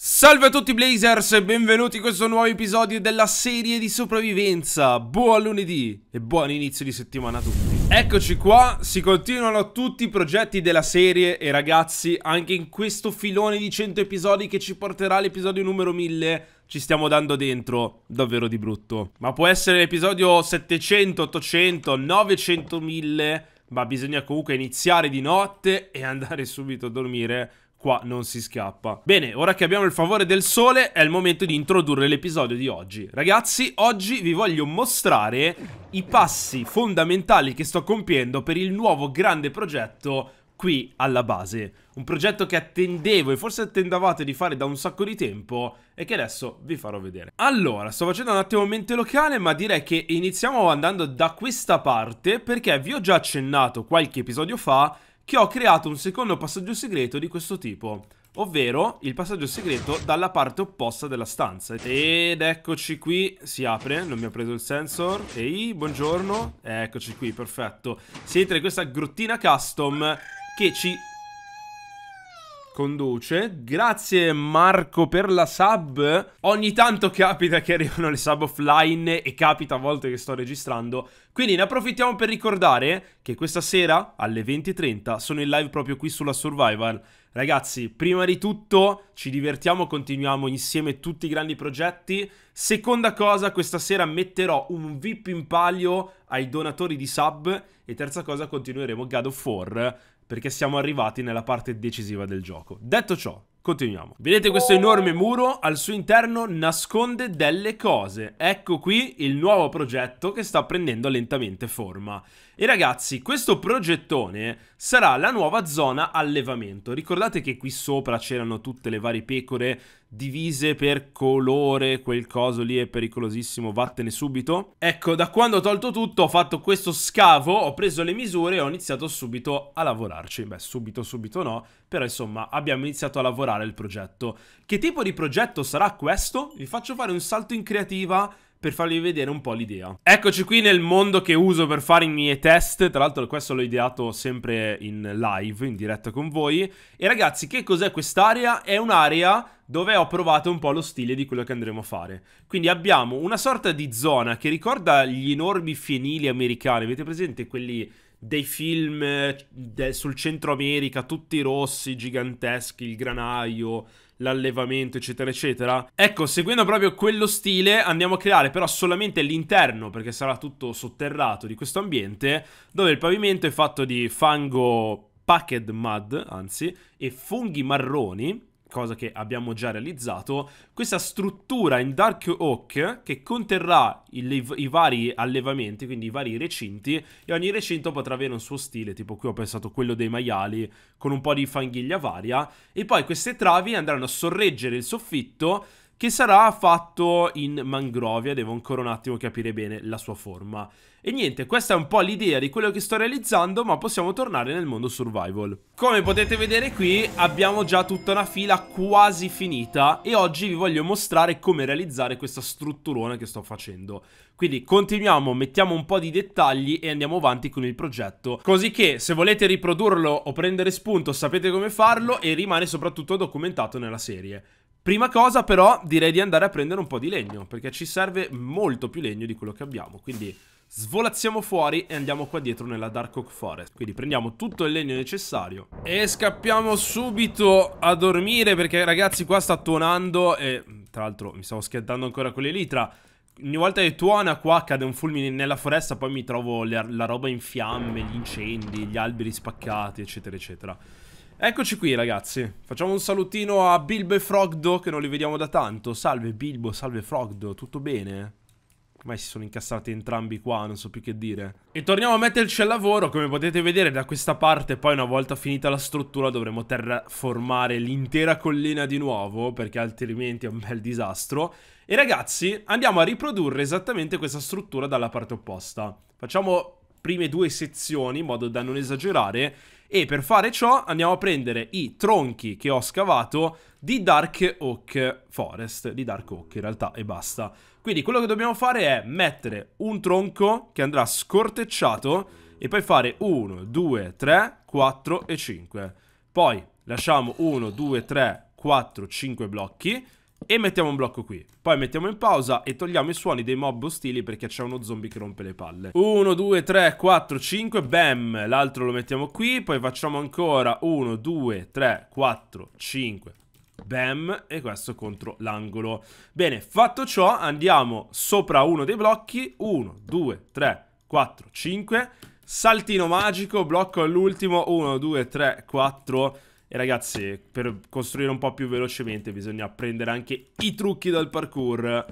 Salve a tutti Blazers e benvenuti in questo nuovo episodio della serie di sopravvivenza Buon lunedì e buon inizio di settimana a tutti Eccoci qua, si continuano tutti i progetti della serie e ragazzi anche in questo filone di 100 episodi che ci porterà all'episodio numero 1000 ci stiamo dando dentro davvero di brutto Ma può essere l'episodio 700, 800, 900, 1000 ma bisogna comunque iniziare di notte e andare subito a dormire qua non si scappa. Bene, ora che abbiamo il favore del sole è il momento di introdurre l'episodio di oggi. Ragazzi, oggi vi voglio mostrare i passi fondamentali che sto compiendo per il nuovo grande progetto qui alla base. Un progetto che attendevo e forse attendavate di fare da un sacco di tempo e che adesso vi farò vedere. Allora, sto facendo un attimo mente locale ma direi che iniziamo andando da questa parte perché vi ho già accennato qualche episodio fa che ho creato un secondo passaggio segreto di questo tipo ovvero il passaggio segreto dalla parte opposta della stanza. Ed eccoci qui, si apre, non mi ha preso il sensor. Ehi, buongiorno, eccoci qui, perfetto. Si entra in questa grottina custom che ci conduce. Grazie Marco per la sub. Ogni tanto capita che arrivano le sub offline e capita a volte che sto registrando. Quindi ne approfittiamo per ricordare che questa sera alle 20.30 sono in live proprio qui sulla Survival. Ragazzi, prima di tutto ci divertiamo, continuiamo insieme tutti i grandi progetti. Seconda cosa, questa sera metterò un VIP in palio ai donatori di sub. E terza cosa, continueremo God of War perché siamo arrivati nella parte decisiva del gioco. Detto ciò, Continuiamo. Vedete questo enorme muro? Al suo interno nasconde delle cose. Ecco qui il nuovo progetto che sta prendendo lentamente forma. E ragazzi, questo progettone sarà la nuova zona allevamento. Ricordate che qui sopra c'erano tutte le varie pecore divise per colore, quel coso lì è pericolosissimo, vattene subito. Ecco, da quando ho tolto tutto ho fatto questo scavo, ho preso le misure e ho iniziato subito a lavorarci. Beh, subito, subito no, però insomma abbiamo iniziato a lavorare il progetto. Che tipo di progetto sarà questo? Vi faccio fare un salto in creativa per farvi vedere un po' l'idea. Eccoci qui nel mondo che uso per fare i miei test, tra l'altro questo l'ho ideato sempre in live, in diretta con voi. E ragazzi, che cos'è quest'area? È un'area dove ho provato un po' lo stile di quello che andremo a fare. Quindi abbiamo una sorta di zona che ricorda gli enormi fienili americani, avete presente quelli dei film eh, de- sul Centro America, tutti rossi, giganteschi, il granaio, l'allevamento, eccetera, eccetera. Ecco, seguendo proprio quello stile, andiamo a creare però solamente l'interno, perché sarà tutto sotterrato di questo ambiente, dove il pavimento è fatto di fango packed mud, anzi, e funghi marroni cosa che abbiamo già realizzato, questa struttura in Dark Oak che conterrà il, i vari allevamenti, quindi i vari recinti, e ogni recinto potrà avere un suo stile, tipo qui ho pensato quello dei maiali con un po' di fanghiglia varia, e poi queste travi andranno a sorreggere il soffitto che sarà fatto in mangrovia, devo ancora un attimo capire bene la sua forma. E niente, questa è un po' l'idea di quello che sto realizzando, ma possiamo tornare nel mondo survival. Come potete vedere qui abbiamo già tutta una fila quasi finita e oggi vi voglio mostrare come realizzare questa strutturona che sto facendo. Quindi continuiamo, mettiamo un po' di dettagli e andiamo avanti con il progetto. Così che se volete riprodurlo o prendere spunto sapete come farlo e rimane soprattutto documentato nella serie. Prima cosa però direi di andare a prendere un po' di legno perché ci serve molto più legno di quello che abbiamo, quindi... Svolazziamo fuori e andiamo qua dietro nella Dark Oak Forest Quindi prendiamo tutto il legno necessario E scappiamo subito a dormire perché ragazzi qua sta tuonando E tra l'altro mi stavo schiantando ancora con l'elitra Ogni volta che tuona qua cade un fulmine nella foresta Poi mi trovo la, la roba in fiamme, gli incendi, gli alberi spaccati eccetera eccetera Eccoci qui ragazzi, facciamo un salutino a Bilbo e Frogdo che non li vediamo da tanto Salve Bilbo, salve Frogdo, tutto bene? Ormai si sono incassati entrambi qua, non so più che dire. E torniamo a metterci al lavoro, come potete vedere da questa parte poi una volta finita la struttura dovremo terraformare l'intera collina di nuovo, perché altrimenti è un bel disastro. E ragazzi, andiamo a riprodurre esattamente questa struttura dalla parte opposta. Facciamo prime due sezioni in modo da non esagerare e per fare ciò andiamo a prendere i tronchi che ho scavato di Dark Oak Forest, di Dark Oak in realtà e basta. Quindi quello che dobbiamo fare è mettere un tronco che andrà scortecciato e poi fare 1, 2, 3, 4 e 5. Poi lasciamo 1, 2, 3, 4, 5 blocchi e mettiamo un blocco qui. Poi mettiamo in pausa e togliamo i suoni dei mob ostili perché c'è uno zombie che rompe le palle. 1, 2, 3, 4, 5, bam! L'altro lo mettiamo qui, poi facciamo ancora 1, 2, 3, 4, 5, Bam, e questo contro l'angolo. Bene, fatto ciò, andiamo sopra uno dei blocchi. 1, 2, 3, 4, 5. Saltino magico, blocco all'ultimo. 1, 2, 3, 4. E ragazzi, per costruire un po' più velocemente bisogna prendere anche i trucchi dal parkour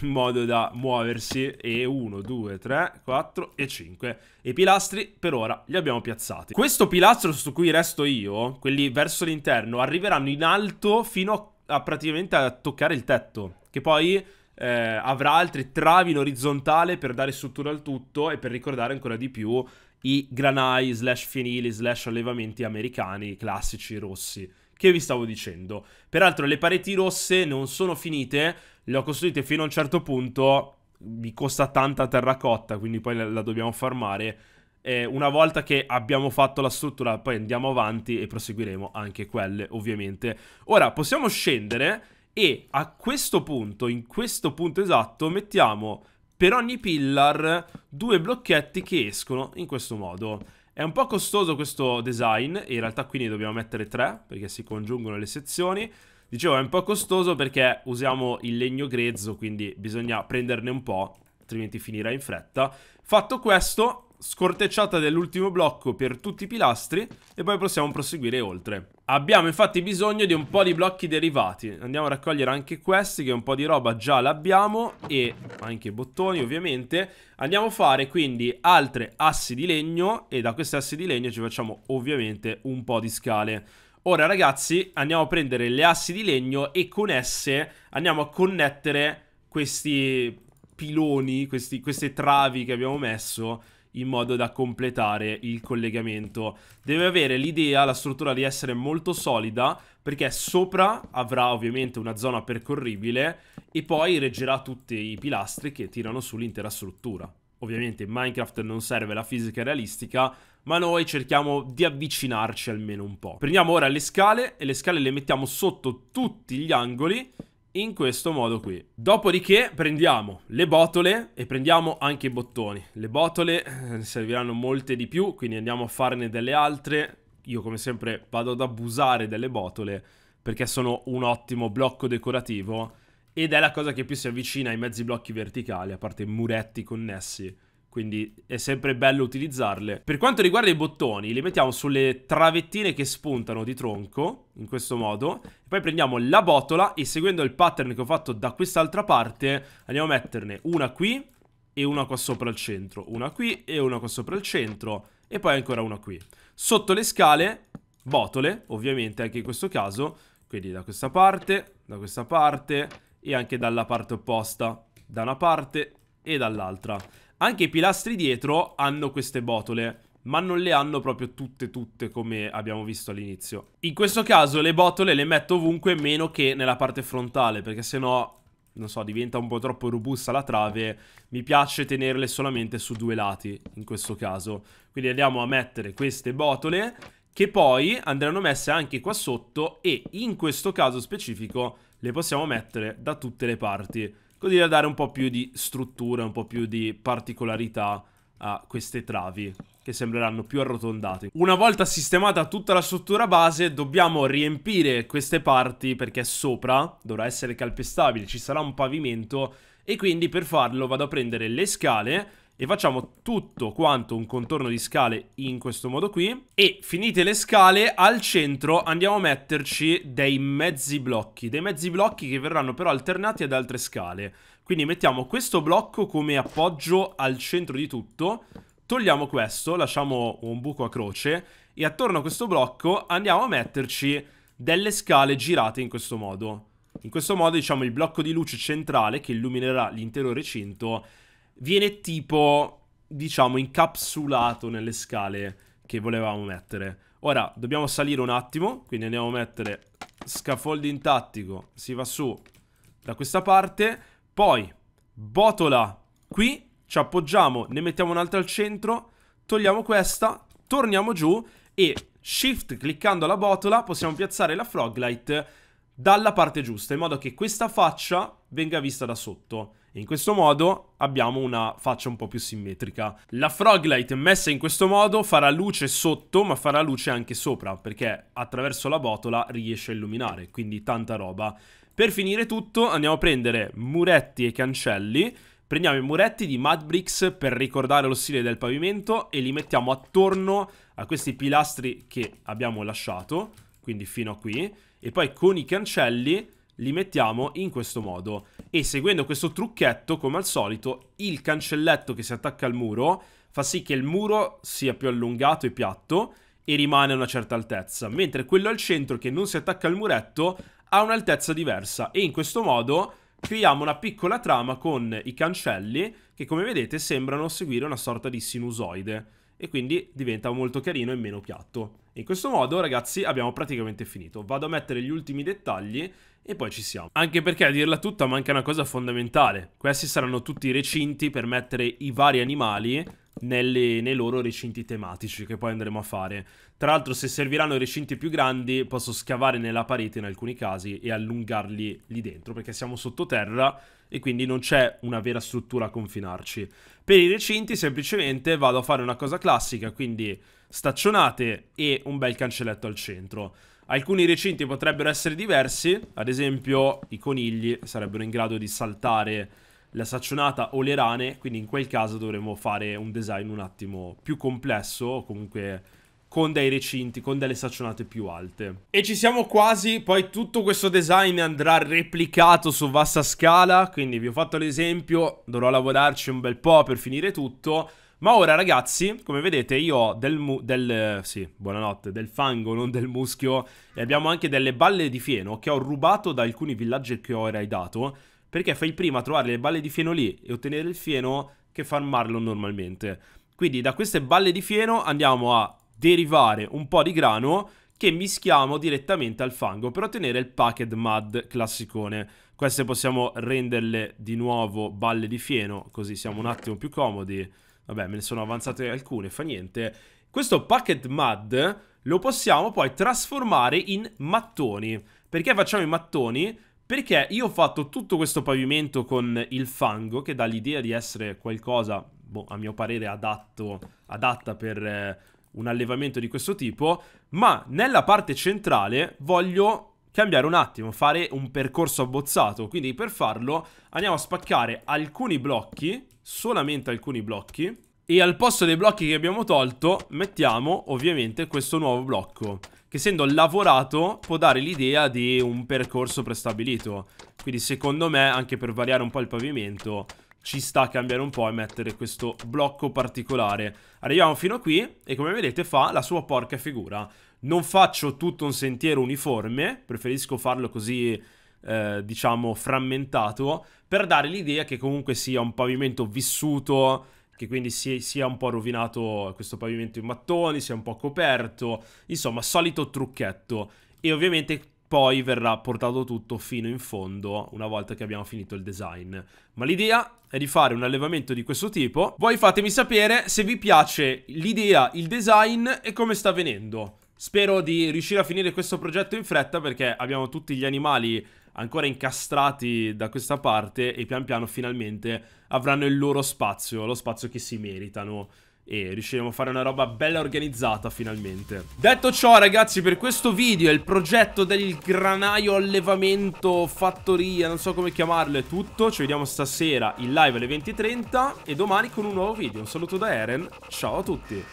in modo da muoversi e 1, 2, 3, 4 e 5 e i pilastri per ora li abbiamo piazzati questo pilastro su cui resto io quelli verso l'interno arriveranno in alto fino a, a, praticamente a toccare il tetto che poi eh, avrà altri travi in orizzontale per dare struttura al tutto e per ricordare ancora di più i granai slash fienili slash allevamenti americani classici rossi che vi stavo dicendo. Peraltro le pareti rosse non sono finite, le ho costruite fino a un certo punto, mi costa tanta terracotta, quindi poi la dobbiamo farmare. Eh, una volta che abbiamo fatto la struttura, poi andiamo avanti e proseguiremo anche quelle, ovviamente. Ora, possiamo scendere e a questo punto, in questo punto esatto, mettiamo per ogni pillar due blocchetti che escono in questo modo. È un po' costoso questo design, e in realtà qui ne dobbiamo mettere tre perché si congiungono le sezioni. Dicevo, è un po' costoso perché usiamo il legno grezzo, quindi bisogna prenderne un po', altrimenti finirà in fretta. Fatto questo, scortecciata dell'ultimo blocco per tutti i pilastri e poi possiamo proseguire oltre. Abbiamo infatti bisogno di un po' di blocchi derivati Andiamo a raccogliere anche questi che un po' di roba già l'abbiamo E anche i bottoni ovviamente Andiamo a fare quindi altre assi di legno E da queste assi di legno ci facciamo ovviamente un po' di scale Ora ragazzi andiamo a prendere le assi di legno E con esse andiamo a connettere questi piloni questi, Queste travi che abbiamo messo in modo da completare il collegamento. Deve avere l'idea, la struttura di essere molto solida perché sopra avrà ovviamente una zona percorribile e poi reggerà tutti i pilastri che tirano su l'intera struttura. Ovviamente in Minecraft non serve la fisica realistica, ma noi cerchiamo di avvicinarci almeno un po'. Prendiamo ora le scale e le scale le mettiamo sotto tutti gli angoli in questo modo qui. Dopodiché prendiamo le botole e prendiamo anche i bottoni. Le botole eh, serviranno molte di più, quindi andiamo a farne delle altre. Io come sempre vado ad abusare delle botole perché sono un ottimo blocco decorativo ed è la cosa che più si avvicina ai mezzi blocchi verticali, a parte muretti connessi quindi è sempre bello utilizzarle. Per quanto riguarda i bottoni, li mettiamo sulle travettine che spuntano di tronco, in questo modo, poi prendiamo la botola e seguendo il pattern che ho fatto da quest'altra parte, andiamo a metterne una qui e una qua sopra al centro, una qui e una qua sopra al centro, e poi ancora una qui. Sotto le scale, botole, ovviamente anche in questo caso, quindi da questa parte, da questa parte e anche dalla parte opposta, da una parte e dall'altra. Anche i pilastri dietro hanno queste botole ma non le hanno proprio tutte tutte come abbiamo visto all'inizio. In questo caso le botole le metto ovunque meno che nella parte frontale perché sennò, non so, diventa un po' troppo robusta la trave, mi piace tenerle solamente su due lati in questo caso. Quindi andiamo a mettere queste botole che poi andranno messe anche qua sotto e in questo caso specifico le possiamo mettere da tutte le parti così da dare un po' più di struttura, un po' più di particolarità a queste travi che sembreranno più arrotondate. Una volta sistemata tutta la struttura base, dobbiamo riempire queste parti perché sopra dovrà essere calpestabile, ci sarà un pavimento e quindi per farlo vado a prendere le scale e facciamo tutto quanto un contorno di scale in questo modo qui e finite le scale al centro andiamo a metterci dei mezzi blocchi dei mezzi blocchi che verranno però alternati ad altre scale quindi mettiamo questo blocco come appoggio al centro di tutto togliamo questo lasciamo un buco a croce e attorno a questo blocco andiamo a metterci delle scale girate in questo modo in questo modo diciamo il blocco di luce centrale che illuminerà l'intero recinto viene tipo, diciamo, incapsulato nelle scale che volevamo mettere. Ora, dobbiamo salire un attimo, quindi andiamo a mettere scaffolding tattico, si va su da questa parte, poi botola qui, ci appoggiamo, ne mettiamo un'altra al centro, togliamo questa, torniamo giù e shift cliccando alla botola possiamo piazzare la froglight dalla parte giusta, in modo che questa faccia venga vista da sotto. In questo modo abbiamo una faccia un po' più simmetrica. La froglight messa in questo modo farà luce sotto ma farà luce anche sopra perché attraverso la botola riesce a illuminare, quindi tanta roba. Per finire tutto andiamo a prendere muretti e cancelli Prendiamo i muretti di Mad per ricordare lo stile del pavimento e li mettiamo attorno a questi pilastri che abbiamo lasciato, quindi fino a qui, e poi con i cancelli li mettiamo in questo modo e seguendo questo trucchetto come al solito il cancelletto che si attacca al muro fa sì che il muro sia più allungato e piatto e rimane a una certa altezza mentre quello al centro che non si attacca al muretto ha un'altezza diversa e in questo modo creiamo una piccola trama con i cancelli che come vedete sembrano seguire una sorta di sinusoide e quindi diventa molto carino e meno piatto. In questo modo ragazzi abbiamo praticamente finito, vado a mettere gli ultimi dettagli e poi ci siamo. Anche perché a dirla tutta manca una cosa fondamentale, questi saranno tutti i recinti per mettere i vari animali nelle, nei loro recinti tematici che poi andremo a fare. Tra l'altro se serviranno recinti più grandi posso scavare nella parete in alcuni casi e allungarli lì dentro perché siamo sottoterra e quindi non c'è una vera struttura a confinarci. Per i recinti semplicemente vado a fare una cosa classica, quindi staccionate e un bel cancelletto al centro. Alcuni recinti potrebbero essere diversi, ad esempio i conigli sarebbero in grado di saltare la saccionata o le rane, quindi in quel caso dovremmo fare un design un attimo più complesso, comunque con dei recinti, con delle saccionate più alte. E ci siamo quasi, poi tutto questo design andrà replicato su vasta scala, quindi vi ho fatto l'esempio, dovrò lavorarci un bel po' per finire tutto, ma ora ragazzi, come vedete io ho del, del, sì, buonanotte, del fango, non del muschio, e abbiamo anche delle balle di fieno che ho rubato da alcuni villaggi che ho raidato, perché fai prima a trovare le balle di fieno lì e ottenere il fieno che farmarlo normalmente. Quindi da queste balle di fieno andiamo a derivare un po' di grano che mischiamo direttamente al fango per ottenere il Packed Mud classicone. Queste possiamo renderle di nuovo balle di fieno, così siamo un attimo più comodi. Vabbè, me ne sono avanzate alcune, fa niente. Questo packet Mud lo possiamo poi trasformare in mattoni. Perché facciamo i mattoni? Perché io ho fatto tutto questo pavimento con il fango, che dà l'idea di essere qualcosa, boh, a mio parere, adatto, adatta per eh, un allevamento di questo tipo, ma nella parte centrale voglio cambiare un attimo, fare un percorso abbozzato. Quindi per farlo andiamo a spaccare alcuni blocchi, solamente alcuni blocchi, e al posto dei blocchi che abbiamo tolto mettiamo ovviamente questo nuovo blocco che essendo lavorato può dare l'idea di un percorso prestabilito. Quindi secondo me, anche per variare un po' il pavimento, ci sta a cambiare un po' e mettere questo blocco particolare. Arriviamo fino a qui e come vedete fa la sua porca figura. Non faccio tutto un sentiero uniforme, preferisco farlo così, eh, diciamo, frammentato, per dare l'idea che comunque sia un pavimento vissuto che quindi si sia un po' rovinato questo pavimento in mattoni, sia un po' coperto, insomma, solito trucchetto. E ovviamente poi verrà portato tutto fino in fondo una volta che abbiamo finito il design. Ma l'idea è di fare un allevamento di questo tipo. Voi fatemi sapere se vi piace l'idea, il design e come sta venendo. Spero di riuscire a finire questo progetto in fretta perché abbiamo tutti gli animali ancora incastrati da questa parte e pian piano finalmente avranno il loro spazio, lo spazio che si meritano e riusciremo a fare una roba bella organizzata finalmente. Detto ciò ragazzi per questo video il progetto del granaio allevamento fattoria, non so come chiamarlo è tutto, ci vediamo stasera in live alle 20.30 e domani con un nuovo video. Un saluto da Eren, ciao a tutti!